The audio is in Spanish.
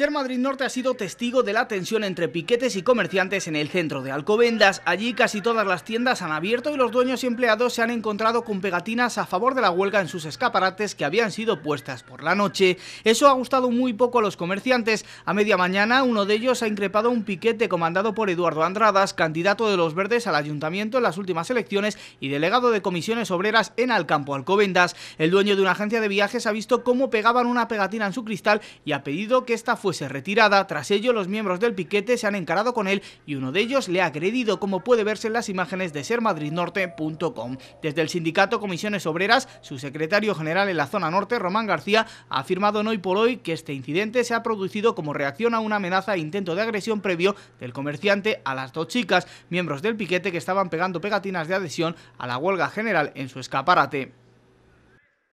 Ser Madrid Norte ha sido testigo de la tensión entre piquetes y comerciantes en el centro de Alcobendas. Allí casi todas las tiendas han abierto y los dueños y empleados se han encontrado con pegatinas a favor de la huelga en sus escaparates que habían sido puestas por la noche. Eso ha gustado muy poco a los comerciantes. A media mañana uno de ellos ha increpado un piquete comandado por Eduardo Andradas, candidato de los verdes al ayuntamiento en las últimas elecciones y delegado de comisiones obreras en Alcampo Alcobendas. El dueño de una agencia de viajes ha visto cómo pegaban una pegatina en su cristal y ha pedido que esta se retirada. Tras ello, los miembros del piquete se han encarado con él y uno de ellos le ha agredido, como puede verse en las imágenes de sermadridnorte.com. Desde el sindicato Comisiones Obreras, su secretario general en la zona norte, Román García, ha afirmado en Hoy por Hoy que este incidente se ha producido como reacción a una amenaza e intento de agresión previo del comerciante a las dos chicas, miembros del piquete que estaban pegando pegatinas de adhesión a la huelga general en su escaparate.